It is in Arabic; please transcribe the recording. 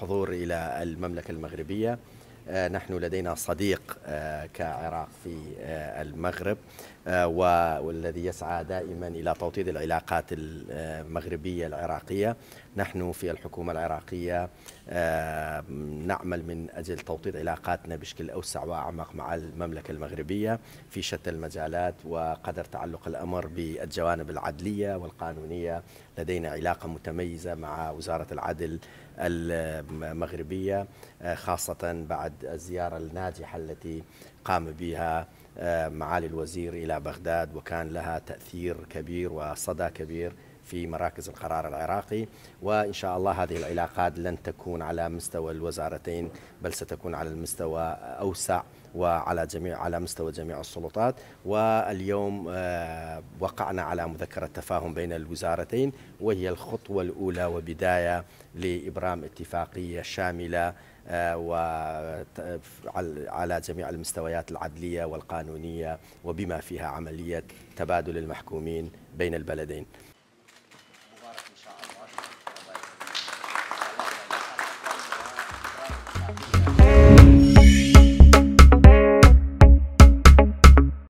حضور إلى المملكة المغربية آه، نحن لدينا صديق آه، كعراق في آه، المغرب والذي يسعى دائما الى توطيد العلاقات المغربيه العراقيه نحن في الحكومه العراقيه نعمل من اجل توطيد علاقاتنا بشكل اوسع واعمق مع المملكه المغربيه في شتى المجالات وقدر تعلق الامر بالجوانب العدليه والقانونيه لدينا علاقه متميزه مع وزاره العدل المغربيه خاصه بعد الزيارة الناجحة التي قام بها آه، معالي الوزير إلى بغداد وكان لها تأثير كبير وصدى كبير في مراكز القرار العراقي وإن شاء الله هذه العلاقات لن تكون على مستوى الوزارتين بل ستكون على المستوى أوسع وعلى جميع على مستوى جميع السلطات واليوم آه، وقعنا على مذكرة تفاهم بين الوزارتين وهي الخطوة الأولى وبداية لإبرام اتفاقية شاملة آه، وعلى جميع المستويات العدلية والقانونية وبما فيها عملية تبادل المحكومين بين البلدين